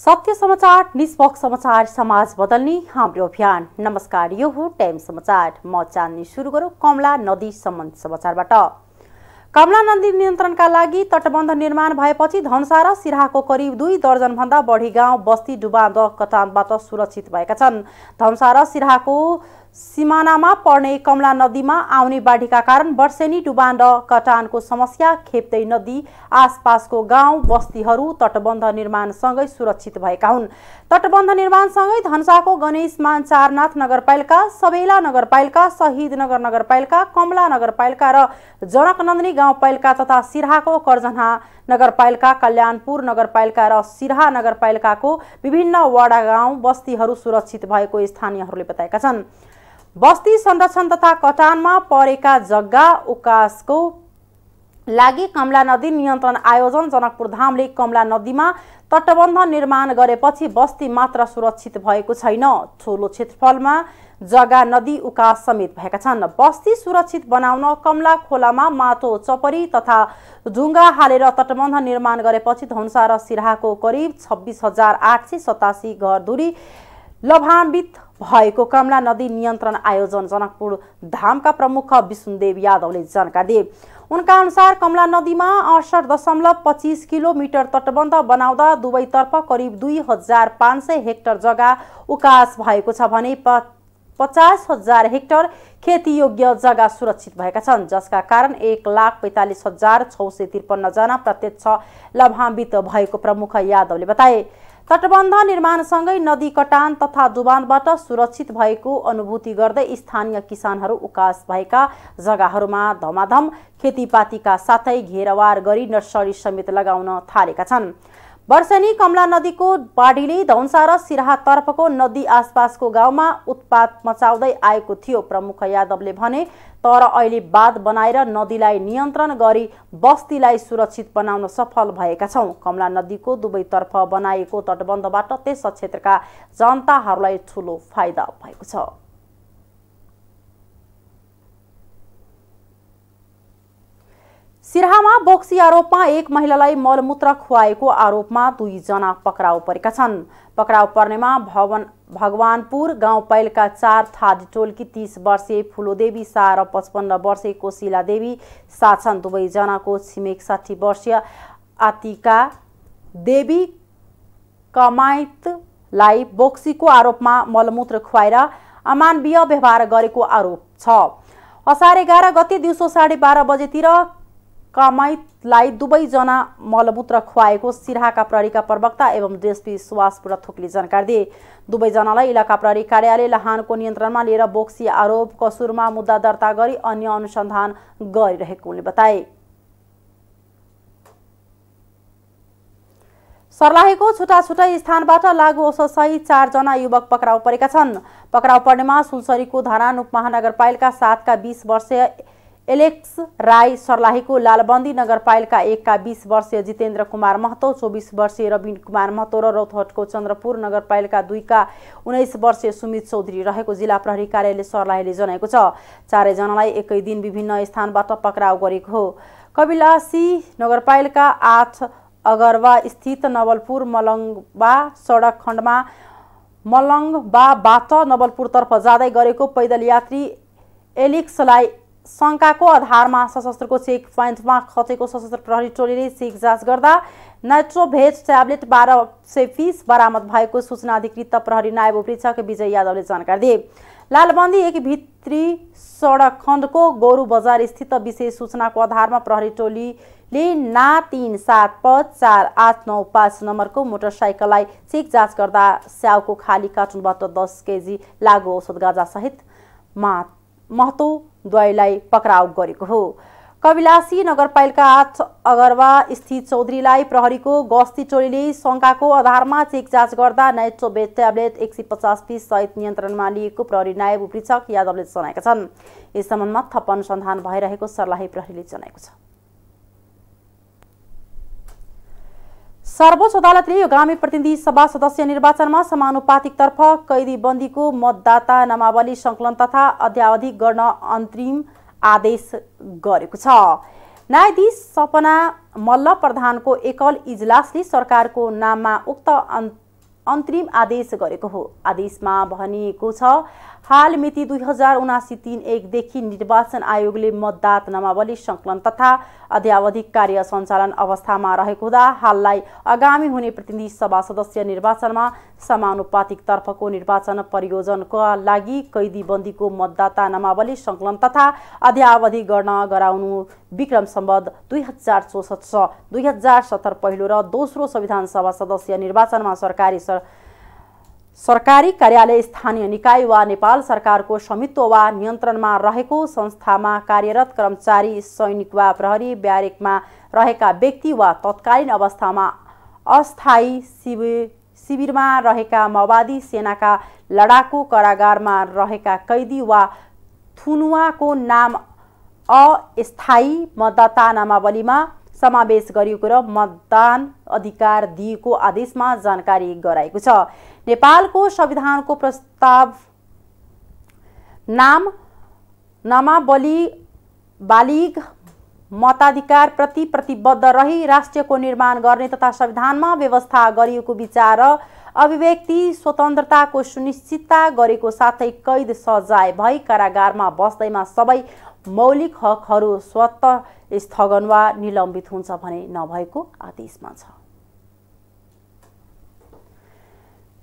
सत्य समाचार निष्पक्ष समाचार समाज बदल्ने हाम्रो अभियान नमस्कार यो हो टाइम समाचार म चाँदनी सुरु गरौँ कमला नदी सम्बन्ध समाचारबाट कमला नदी नियन्त्रणका लागि तटबन्ध निर्माण भएपछि धनसा र सिराहाको करिब दुई दर्जनभन्दा बढी गाउँ बस्ती डुबान्द कटानबाट सुरक्षित भएका छन् धनसा र सिराहाको सिमानामा पर्ने कमला नदीमा आउने बाढीका कारण वर्षेनी डुबान र कटानको समस्या खेप्दै नदी आसपासको गाउँ बस्तीहरू तटबन्ध निर्माणसँगै सुरक्षित भएका हुन् तटबन्ध निर्माणसँगै धनसाको गणेशमान चारनाथ नगरपालिका सबेला नगरपालिका शहीद नगर नगरपालिका कमला नगरपालिका र जनकनन्दनी गाउँपालिका तथा सिराहाको कर्जना नगरपालिका कल्याणपुर नगरपालिका र सिराहा नगरपालिकाको विभिन्न वडा गाउँ बस्तीहरू सुरक्षित भएको स्थानीयहरूले बताएका छन् बस्ती संरक्षण तथा कटानमा परेका जग्गा उकासको लागि कमला नदी नियन्त्रण आयोजन जनकपुर धामले कमला नदीमा तटबन्ध निर्माण गरेपछि बस्ती मात्र सुरक्षित भएको छैन ठुलो क्षेत्रफलमा जग्गा नदी उकास समेत भएका छन् बस्ती सुरक्षित बनाउन कमला खोलामा माटो चपरी तथा ढुङ्गा हालेर तटबन्ध निर्माण गरेपछि धनुषा र सिराहाको करिब छब्बिस हजार आठ सय सतासी घर दूरी लाभान्वित भएको कमला नदी नियन्त्रण आयोजन जनकपुर धामका प्रमुख विष्णुदेव यादवले जानकारी दिए उनका अनुसार कमला नदीमा अडसठ दशमलव पच्चिस किलोमिटर तटबन्ध बनाउँदा दुवैतर्फ करिब दुई हजार पाँच सय हेक्टर जग्गा उकास भएको छ भने प पचास हजार हेक्टर खेतीयोग्य जग्गा सुरक्षित भएका छन् जसका कारण एक लाख पैँतालिस हजार छ सय त्रिपन्नजना प्रत्यक्ष लाभान्वित भएको प्रमुख यादवले बताए तटबन्ध निर्माणसँगै नदी कटान तथा डुबानबाट सुरक्षित भएको अनुभूति गर्दै स्थानीय किसानहरू उकास भएका जग्गाहरूमा धमाधम खेतीपातीका साथै घेरावार गरी नर्सरी समेत लगाउन थालेका छन् वर्षेनी कमला नदीको बाढीले धौन्सा र सिराहातर्फको नदी आसपासको गाउँमा उत्पात मचाउँदै आएको थियो प्रमुख यादवले भने तर अहिले बाँध बनाएर नदीलाई नियन्त्रण गरी बस्तीलाई सुरक्षित बनाउन सफल भएका छौँ कमला नदीको दुवैतर्फ बनाएको तटबन्धबाट त्यस क्षेत्रका जनताहरूलाई ठुलो फाइदा भएको छ सिरहामा बोक्सी आरोपमा एक महिलालाई मलमूत्र खुवाएको आरोपमा दुईजना पक्राउ परेका छन् पक्राउ पर्नेमा भवन भगवानपुर गाउँ गाउँपालिका चार थादी टोलकी तीस वर्षे फुलोदेवी शाह र पचपन्न वर्षे कोशिलादेवी शाह छन् दुवैजनाको छिमेक साठी वर्षीय आतिका देवी कमाइतलाई बोक्सीको आरोपमा मलमूत्र खुवाएर अमानवीय व्यवहार गरेको आरोप छ असार एघार गते दिउँसो साढे बाह्र बजेतिर कमाइतलाई दुवैजना मलमूत्र खुवाएको सिराहाका प्रहरीका प्रवक्ता एवं डिएसपी सुवास बुढाथोकले जानकारी दिए दुवैजनालाई इलाका प्रहरी कार्यालय लहानको नियन्त्रणमा लिएर बोक्सी आरोप कसुरमा मुद्दा दर्ता गरी अन्य अनुसन्धान गरिरहेको उनले बताए सर्लाहीको छुट्टा छुट्टै स्थानबाट लागु औषधसहित चारजना युवक पक्राउ परेका छन् पक्राउ पर्नेमा सुनसरीको धारान उपमहानगरपालिका सातका बिस वर्षीय एलेक्स राई सर्लाहीको लालबन्दी नगरपालिका एकका बिस वर्षीय जितेन्द्र कुमार महतो चौबिस वर्षीय रविन कुमार महतो र रौतहटको चन्द्रपुर नगरपालिका दुईका उन्नाइस वर्षीय सुमित चौधरी रहेको जिल्ला प्रहरी कार्यालय सर्लाहीले जनाएको छ चारैजनालाई एकै दिन विभिन्न स्थानबाट पक्राउ गरेको हो कविलासी नगरपालिका आठ अगरवा स्थित नवलपुर मलङ्बा सडक खण्डमा मलङ्बाबाट नवलपुरतर्फ जाँदै गरेको पैदल यात्री एलिक्सलाई शङ्काको आधारमा सशस्त्रको चेक पोइन्टमा खटेको सशस्त्र प्रहरी टोलीले चेक जाँच गर्दा नाइट्रोभेज ट्याब्लेट बाह्र सय फिस बरामद भएको सूचना अधिकृत प्रहरी नायब उपरीक्षक विजय यादवले जानकारी दिए लालबन्दी एक भित्री सडक खण्डको गोरु बजार स्थित विशेष सूचनाको आधारमा प्रहरी टोलीले ना तिन सात पाँच चार आठ नौ पाँच नम्बरको मोटरसाइकललाई चेक जाँच गर्दा स्याउको खाली कार्टुनबाट दस केजी लागु औषध गाजासहित मात्र महतोद्वयलाई पक्राउ गरेको हो कविलासी नगरपालिका आठ अगरवा स्थित चौधरीलाई प्रहरीको गस्ती टोलीले शङ्काको आधारमा चेक जाँच गर्दा नाइट्रोबेट ट्याब्लेट एक सय पचास पिस सहित नियन्त्रणमा लिएको प्रहरी नायब उपरीक्षक यादवले जनाएका छन् यस सम्बन्धमा थप अनुसन्धान भइरहेको सर्लाही प्रहरीले जनाएको छ सर्वोच्च अदालतले ग्रामीण प्रतिनिधि सभा सदस्य निर्वाचनमा समानुपातिकतर्फ कैदी बन्दीको मतदाता नामावली सङ्कलन तथा अध्यावधि गर्न अन्तरिम आदेश गरेको छ न्यायाधीश सपना मल्ल प्रधानको एकल इजलासले सरकारको नाममा उक्त अन्तरिम आदेश गरेको हो आदेशमा भनिएको छ हाल मिति दुई हजार उनासी तिन एकदेखि निर्वाचन आयोगले मतदात नामावली सङ्कलन तथा अध्यावधिक कार्य सञ्चालन अवस्थामा रहेको हुँदा हाललाई आगामी हुने प्रतिनिधि सभा सदस्य निर्वाचनमा समानुपातिकतर्फको निर्वाचन परियोजनका लागि कैदीबन्दीको मतदाता नामावली सङ्कलन तथा अध्यावधि गर्न गराउनु विक्रम सम्बद्ध दुई हजार चौसठ छ दुई हजार सत्तर पहिलो र दोस्रो संविधान सभा सदस्य निर्वाचनमा सरकारी सर सरकारी कार्यालय स्थानीय निकाय वा नेपाल सरकारको स्वामित्व वा नियन्त्रणमा रहेको संस्थामा कार्यरत कर्मचारी सैनिक वा प्रहरी ब्यारेकमा रहेका व्यक्ति वा तत्कालीन अवस्थामा अस्थायी शिविर शिविरमा रहेका माओवादी सेनाका लडाकु कारागारमा रहेका कैदी वा थुनुवाको नाम अस्थायी मतदाता नामावलीमा समावेश गरिएको र मतदान अधिकार दिएको आदेशमा जानकारी गराएको छ नेपालको संविधानको प्रस्ताव नाम नामावली बालिग मताधिकार प्रति प्रतिबद्ध रही राष्ट्रको निर्माण गर्ने तथा संविधानमा व्यवस्था गरिएको विचार र अभिव्यक्ति स्वतन्त्रताको सुनिश्चितता गरेको साथै कैद सजाय भई कारागारमा बस्दैमा सबै मौलिक हकहरू स्वत स्थगन वा निलम्बित हुन्छ भने नभएको आदेशमा छ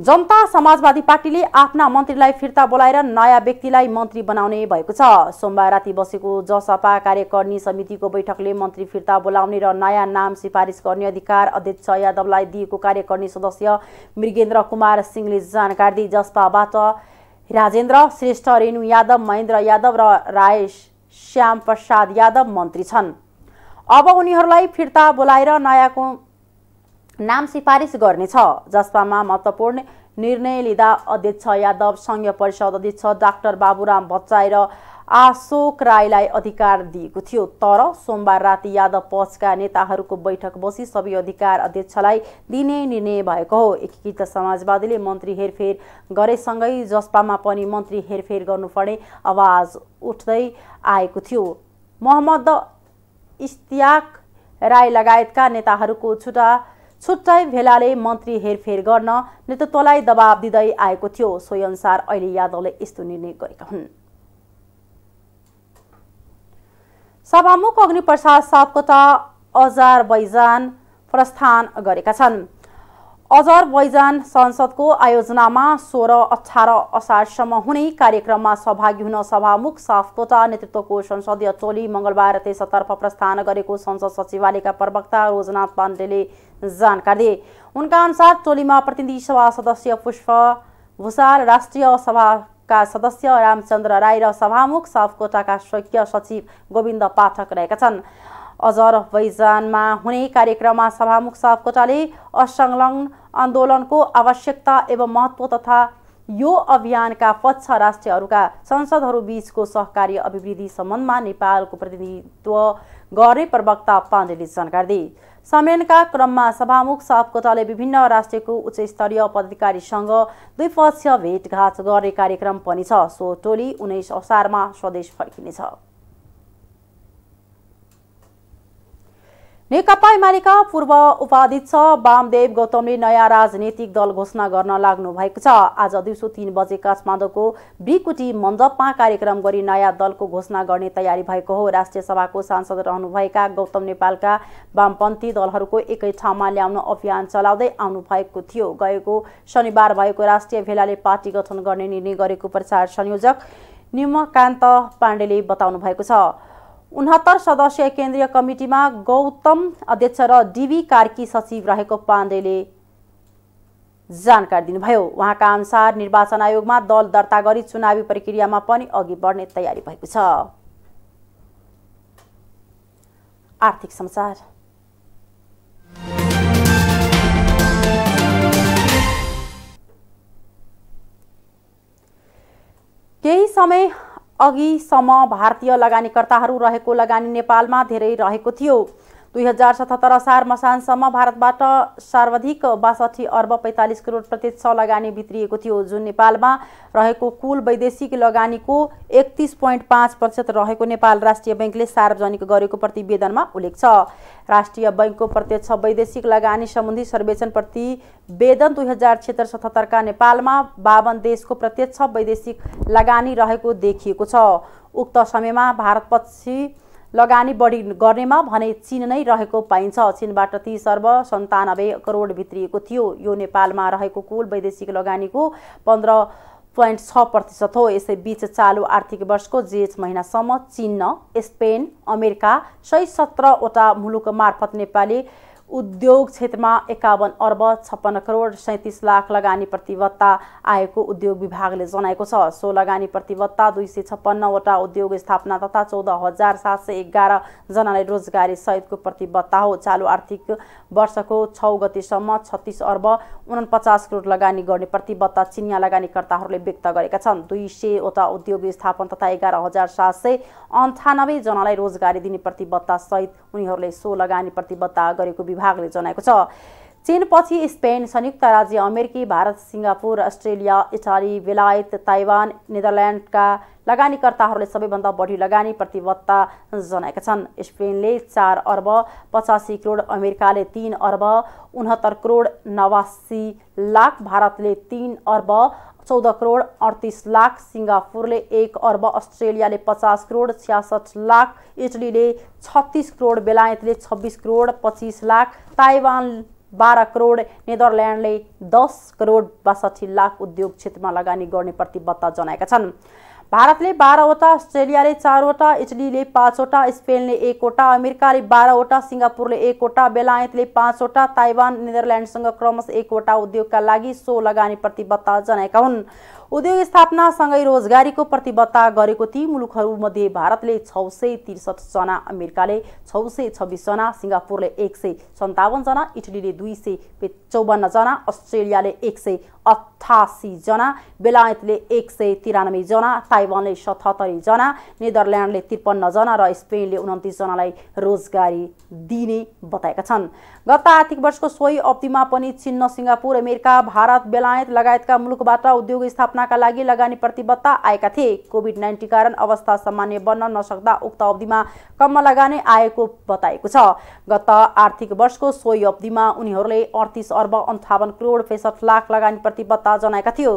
जनता समाजवादी पार्टीले आफ्ना मन्त्रीलाई फिर्ता बोलाएर नयाँ व्यक्तिलाई मन्त्री बनाउने भएको छ सोमबार राति बसेको जसपा कार्यकर्णी समितिको बैठकले मन्त्री फिर्ता बोलाउने र नयाँ नाम सिफारिस गर्ने अधिकार अध्यक्ष यादवलाई दिएको कार्यकर्णी सदस्य मृगेन्द्र कुमार सिंहले जानकारी दिई जसपाबाट राजेन्द्र श्रेष्ठ रेणु यादव महेन्द्र यादव र रायेश श्याम प्रसाद यादव मन्त्री छन् अब उनीहरूलाई फिर्ता बोलाएर नयाँको नाम सिफारिस गर्नेछ जसपामा महत्त्वपूर्ण निर्णय लिँदा अध्यक्ष यादव सङ्घीय परिषद अध्यक्ष डाक्टर बाबुराम बच्चाई र आशोक राईलाई अधिकार दिएको थियो तर सोमबार राति यादव पक्षका नेताहरूको बैठक बसी सबै अधिकार अध्यक्षलाई दिने निर्णय भएको हो एकीकृत समाजवादीले मन्त्री हेरफेर गरेसँगै जसपामा पनि मन्त्री हेरफेर गर्नुपर्ने आवाज उठ्दै आएको थियो मोहम्मद इस्तियाक राई लगायतका नेताहरूको छुट्टा छुट्टै भेलाले मन्त्री हेरफेर गर्न नेतृत्वलाई दबाब दिँदै आएको थियो सोही अनुसार अहिले यादवले यस्तो निर्णय गरेका हुन् सभामुख अग्निप्रसाद सापकोटा अजरबैजान प्रस्थान गरेका छन् बैजान संसदको आयोजनामा सोह्र अठार असारसम्म हुने कार्यक्रममा सहभागी हुन सभामुख साफकोटा नेतृत्वको संसदीय टोली मंगलबार त्यसतर्फ प्रस्थान गरेको संसद सचिवालयका प्रवक्ता रोजनाथ पाण्डेले जानकारी दिए उनका अनुसार टोलीमा प्रतिनिधि सभा सदस्य पुष्प भूषाल राष्ट्रिय सभा का सदस्य रामचन्द्र राई र सभामुख सापकोटाका स्वकीय सचिव गोविन्द पाठक रहेका छन् अजर वैजानमा हुने कार्यक्रममा सभामुख सापकोटाले असंलग्न आन्दोलनको आवश्यकता एवं महत्त्व तथा यो अभियानका पक्ष संसदहरू संसदहरूबीचको सहकारी अभिवृद्धि सम्बन्धमा नेपालको प्रतिनिधित्व गर्ने प्रवक्ता पाण्डेले जानकारी दिए सम्मेलनका क्रममा सभामुख सापकोटाले विभिन्न राष्ट्रियको उच्च स्तरीय पदाधिकारीसँग द्विपक्षीय भेटघाट गर्ने कार्यक्रम पनि छ सो टोली उन्नाइस असारमा स्वदेश फर्किनेछ नेकपा एमालेका पूर्व उपाध्यक्ष वामदेव गौतमले नयाँ राजनीतिक दल घोषणा गर्न लाग्नु भएको छ आज दिउँसो तिन बजे काठमाडौँको बिकुटी मण्डपमा कार्यक्रम गरी नयाँ दलको घोषणा गर्ने तयारी भएको हो राष्ट्रिय सभाको सांसद रहनुभएका गौतम नेपालका वामपन्थी दलहरूको एकै ठाउँमा ल्याउन अभियान चलाउँदै आउनु भएको थियो गएको शनिबार भएको राष्ट्रिय भेलाले पार्टी गठन गर्ने निर्णय गरेको प्रचार संयोजक निमकान्त पाण्डेले बताउनु भएको छ उनहत्तर सदस्यीय केन्द्रीय कमिटीमा गौतम अध्यक्ष र डिबी कार्की सचिव रहेको पाण्डेले जानकारी दिनुभयो उहाँका अनुसार निर्वाचन आयोगमा दल दर्ता गरी चुनावी प्रक्रियामा पनि अघि बढ्ने तयारी भएको छ आर्थिक समाचार केही समय अघिसम्म भारतीय लगानीकर्ताहरू रहेको लगानी नेपालमा धेरै रहेको थियो दुई हजार सतहत्तर असार मसानसम्म भारतबाट सर्वाधिक बासठी अर्ब पैँतालिस करोड प्रतिशत छ लगानी भित्रिएको थियो जुन नेपालमा रहेको कुल वैदेशिक लगानीको एकतिस पोइन्ट पाँच प्रतिशत रहेको नेपाल राष्ट्रिय ब्याङ्कले सार्वजनिक गरेको प्रतिवेदनमा उल्लेख छ राष्ट्रिय बैङ्कको प्रत्यक्ष वैदेशिक लगानी सम्बन्धी सर्वेक्षण प्रतिवेदन दुई हजार क्षेत्र सतहत्तरका नेपालमा बावन देशको प्रत्यक्ष वैदेशिक लगानी रहेको देखिएको छ उक्त समयमा भारतपछि लगानी बढी गर्नेमा भने चीन नै रहेको पाइन्छ चीनबाट ती सर्व सन्तानब्बे करोड भित्रिएको थियो यो नेपालमा रहेको कुल वैदेशिक लगानीको पन्ध्र पोइन्ट छ प्रतिशत हो यसैबीच चालु आर्थिक वर्षको जेठ महिनासम्म चिन स्पेन अमेरिका सय सत्रवटा मुलुक मार्फत नेपाली उद्योग क्षेत्रमा एकाउन्न अर्ब छप्पन्न करोड सैँतिस लाख लगानी प्रतिबद्धता आएको उद्योग विभागले जनाएको छ सो लगानी प्रतिबद्धता दुई सय छप्पन्नवटा उद्योग स्थापना तथा चौध हजार सात सय एघार जनालाई रोजगारी सहितको प्रतिबद्धता हो चालु आर्थिक वर्षको छ गतिसम्म छत्तिस अर्ब उनपचास करोड लगानी गर्ने प्रतिबद्धता चिनिया लगानीकर्ताहरूले व्यक्त गरेका छन् दुई सयवटा उद्योग स्थापना तथा एघार हजार सात सय अन्ठानब्बेजनालाई रोजगारी दिने प्रतिबद्धता सहित उनीहरूले सो लगानी प्रतिबद्धता गरेको विभाग विभागले जनाएको छ चीनपछि स्पेन संयुक्त राज्य अमेरिकी भारत सिङ्गापुर अस्ट्रेलिया इटाली बेलायत ताइवान नेदरल्यान्डका लगानीकर्ताहरूले सबैभन्दा बढी लगानी प्रतिबद्धता जनाएका छन् स्पेनले चार अर्ब पचासी करोड अमेरिकाले तिन अर्ब उनहत्तर करोड नवासी लाख भारतले तिन अर्ब चौध करोड अडतिस लाख सिङ्गापुरले एक अर्ब अस्ट्रेलियाले पचास करोड छ्यासठ लाख इटलीले छत्तिस करोड बेलायतले छब्बिस करोड पच्चिस लाख ताइवान बाह्र करोड नेदरल्यान्डले दस करोड बासठी लाख उद्योग क्षेत्रमा लगानी गर्ने प्रतिबद्धता जनाएका छन् भारतले बाह्रवटा अस्ट्रेलियाले चारवटा इटलीले पाँचवटा स्पेनले एकवटा अमेरिकाले बाह्रवटा सिङ्गापुरले एकवटा बेलायतले पाँचवटा ताइवान नेदरल्यान्डसँग क्रमशः एकवटा उद्योगका लागि सो लगानी प्रतिबद्धता जनाएका हुन् उद्योग स्थापनासँगै रोजगारीको प्रतिबद्धता गरेको ती मुलुकहरूमध्ये भारतले छ सय त्रिसठ जना अमेरिकाले छ सय छब्बिसजना सिङ्गापुरले एक सय सन्ताउन्नजना इटलीले दुई सय चौवन्नजना अस्ट्रेलियाले एक सय अठासीजना बेलायतले एक सय तिरानब्बेजना ताइवानले सतहत्तरीजना नेदरल्यान्डले त्रिपन्नजना र स्पेनले उन्तिसजनालाई रोजगारी दिने बताएका छन् गत आर्थिक वर्षको सोही अवधिमा पनि चिन्न सिङ्गापुर अमेरिका भारत बेलायत लगायतका मुलुकबाट उद्योग स्थापना योजनाका लागि लगानी प्रतिबद्धता आएका थिए कोभिड नाइन्टिन कारण अवस्था सामान्य बन्न नसक्दा उक्त अवधिमा कम्म लगानी आएको बताएको छ गत आर्थिक वर्षको सोही अवधिमा उनीहरूले अडतिस अर्ब अन्ठाउन्न करोड फेसठ लाख लगानी प्रतिबद्धता जनाएका थियो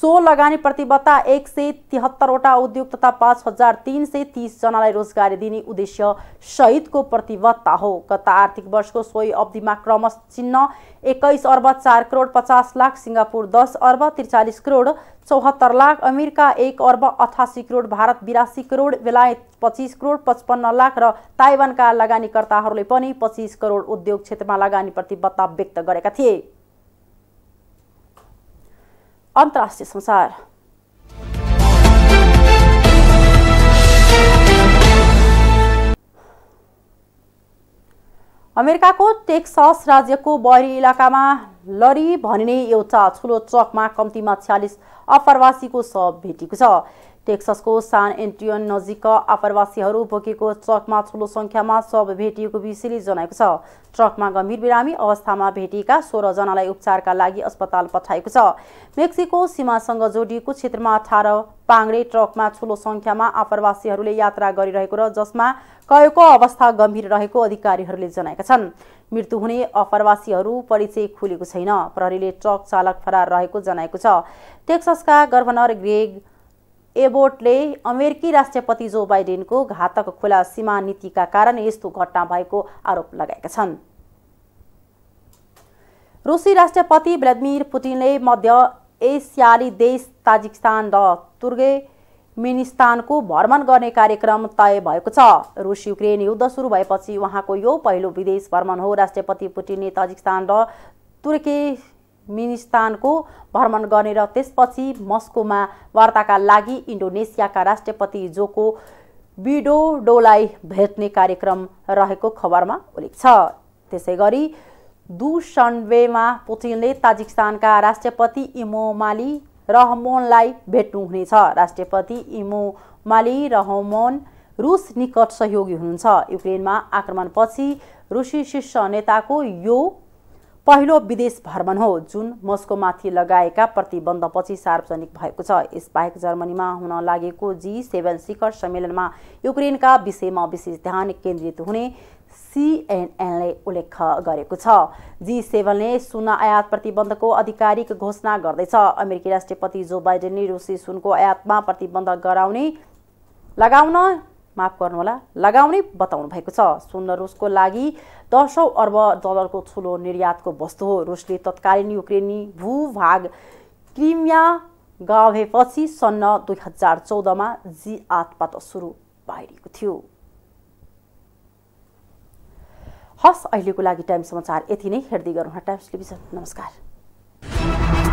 सो लगानी प्रतिबद्धता एक सय तिहत्तरवटा उद्योग तथा पाँच हजार तिन सय तिसजनालाई रोजगारी दिने उद्देश्य सहितको प्रतिबद्धता हो गत आर्थिक वर्षको सोही अवधिमा क्रमश चिन्ह एक्काइस अर्ब चार करोड पचास लाख सिङ्गापुर दस अर्ब त्रिचालिस करोड चौहत्तर लाख अमेरिका एक अर्ब अठासी करोड भारत बिरासी करोड बेलायत पच्चिस करोड पचपन्न लाख र ताइवानका लगानीकर्ताहरूले पनि पच्चिस करोड उद्योग क्षेत्रमा लगानी प्रतिबद्धता व्यक्त गरेका थिए अन्तर्राष्ट्रिय संसार अमेरिकाको टेक्सस राज्यको बरी इलाकामा लरी भनिने एउटा ठुलो ट्रकमा कम्तीमा छ्यालिस अप्रवासीको शव भेटिएको छ टेक्ससको सान एन्टियन नजिक आप्रवासीहरू बोकेको ट्रकमा ठुलो सङ्ख्यामा शव भेटिएको विषयले जनाएको छ ट्रकमा गम्भीर बिरामी अवस्थामा भेटिएका सोह्रजनालाई उपचारका लागि अस्पताल पठाएको छ मेक्सिको सीमासँग जोडिएको क्षेत्रमा अठार पाङ्रे ट्रकमा ठुलो सङ्ख्यामा आप्रवासीहरूले यात्रा गरिरहेको र जसमा कयको अवस्था गम्भीर रहेको अधिकारीहरूले जनाएका छन् मृत्यु हुने अप्रवासीहरू परिचय खुलेको छैन प्रहरीले ट्रक चालक फरार रहेको जनाएको छ टेक्ससका गभर्नर ग्रेग एबोटले अमेरिकी राष्ट्रपति जो बाइडेनको घातक खुला सीमा नीतिका कारण यस्तो घटना भएको आरोप लगाएका छन् रुसी राष्ट्रपति भ्लादिमिर पुटिनले मध्य एसियाली देश ताजिकिस्तान र तुर्गे भ्रमण गर्ने कार्यक्रम तय भएको छ रुस युक्रेन युद्ध सुरु भएपछि उहाँको यो पहिलो विदेश भ्रमण हो राष्ट्रपति पुटिनले ताजिकिस्तान र तुर्के मिनिस्तानको भ्रमण गर्ने र त्यसपछि मस्कोमा वार्ताका लागि इन्डोनेसियाका राष्ट्रपति जोको बिडोडोलाई भेट्ने कार्यक्रम रहेको खबरमा उल्लेख छ त्यसै गरी दुसन्वेमा पुटिनले ताजिकिस्तानका राष्ट्रपति इमोमाली रहमोनलाई भेट्नुहुनेछ राष्ट्रपति इमोमाली रहमोन रुस निकट सहयोगी हुनुहुन्छ युक्रेनमा आक्रमणपछि रुसी शीर्ष नेताको यो पहिलो विदेश भ्रमण हो जुन मस्कोमाथि लगाएका प्रतिबन्धपछि सार्वजनिक भएको छ यसबाहेक जर्मनीमा हुन लागेको जी सेभेन शिखर सम्मेलनमा युक्रेनका विषयमा विशेष ध्यान केन्द्रित हुने सिएनएनले उल्लेख गरेको छ जी सेभेनले सुन आयात प्रतिबन्धको आधिकारिक घोषणा गर्दैछ अमेरिकी राष्ट्रपति जो बाइडेनले रुसी सुनको आयातमा प्रतिबन्ध गराउने लगाउन माफ गर्नुहोला लगाउने बताउनु भएको छ सुन्न रुसको लागि दसौँ अर्ब डलरको ठुलो निर्यातको वस्तु हो रुसले तत्कालीन युक्रेनी भूभाग क्रिमिया गाभेपछि सन्न दुई हजार चौधमा जी आतपात सुरु भइरहेको थियो हस् अहिलेको लागि टाइम समाचार यति नै हेर्दै गरौँ टाइम्स टेलिभिजन नमस्कार